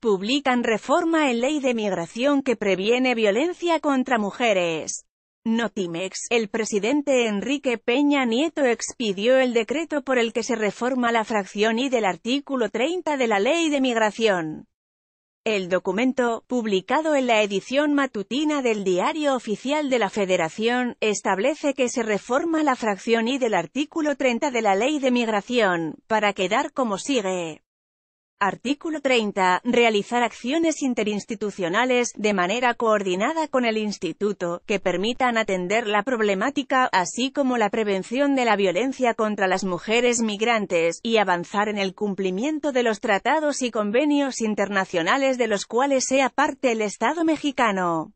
Publican reforma en ley de migración que previene violencia contra mujeres. Notimex, el presidente Enrique Peña Nieto expidió el decreto por el que se reforma la fracción y del artículo 30 de la Ley de Migración. El documento, publicado en la edición matutina del Diario Oficial de la Federación, establece que se reforma la fracción y del artículo 30 de la Ley de Migración, para quedar como sigue. Artículo 30. Realizar acciones interinstitucionales de manera coordinada con el Instituto, que permitan atender la problemática, así como la prevención de la violencia contra las mujeres migrantes, y avanzar en el cumplimiento de los tratados y convenios internacionales de los cuales sea parte el Estado mexicano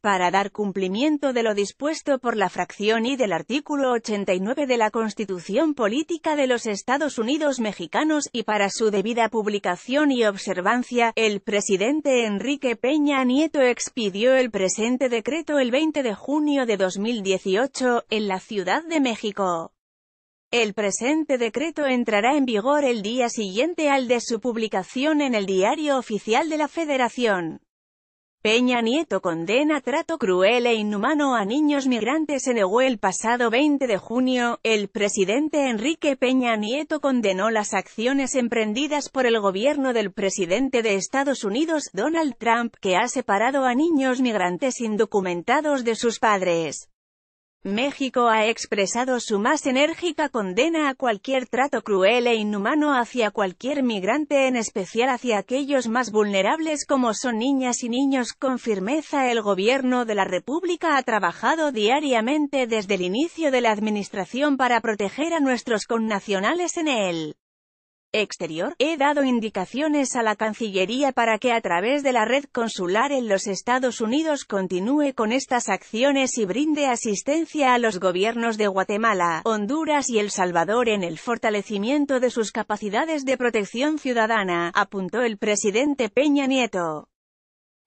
para dar cumplimiento de lo dispuesto por la fracción y del artículo 89 de la Constitución Política de los Estados Unidos Mexicanos, y para su debida publicación y observancia, el presidente Enrique Peña Nieto expidió el presente decreto el 20 de junio de 2018, en la Ciudad de México. El presente decreto entrará en vigor el día siguiente al de su publicación en el Diario Oficial de la Federación. Peña Nieto condena trato cruel e inhumano a niños migrantes en negó el pasado 20 de junio, el presidente Enrique Peña Nieto condenó las acciones emprendidas por el gobierno del presidente de Estados Unidos, Donald Trump, que ha separado a niños migrantes indocumentados de sus padres. México ha expresado su más enérgica condena a cualquier trato cruel e inhumano hacia cualquier migrante, en especial hacia aquellos más vulnerables como son niñas y niños. Con firmeza el gobierno de la República ha trabajado diariamente desde el inicio de la administración para proteger a nuestros connacionales en él exterior, he dado indicaciones a la Cancillería para que a través de la red consular en los Estados Unidos continúe con estas acciones y brinde asistencia a los gobiernos de Guatemala, Honduras y El Salvador en el fortalecimiento de sus capacidades de protección ciudadana, apuntó el presidente Peña Nieto.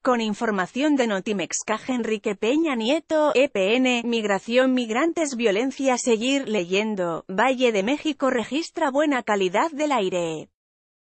Con información de Notimex Enrique Peña Nieto, EPN, Migración Migrantes Violencia Seguir leyendo, Valle de México registra buena calidad del aire.